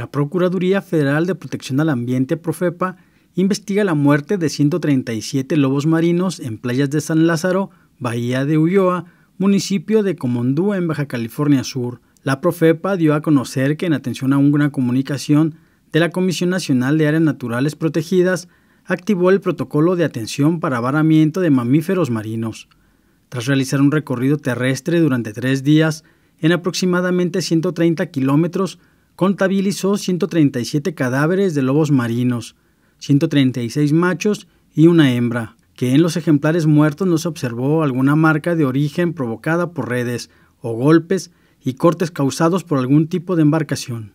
La Procuraduría Federal de Protección al Ambiente, Profepa, investiga la muerte de 137 lobos marinos en playas de San Lázaro, Bahía de Ulloa, municipio de Comondú, en Baja California Sur. La Profepa dio a conocer que en atención a una comunicación de la Comisión Nacional de Áreas Naturales Protegidas, activó el protocolo de atención para varamiento de mamíferos marinos. Tras realizar un recorrido terrestre durante tres días, en aproximadamente 130 kilómetros, contabilizó 137 cadáveres de lobos marinos, 136 machos y una hembra, que en los ejemplares muertos no se observó alguna marca de origen provocada por redes o golpes y cortes causados por algún tipo de embarcación.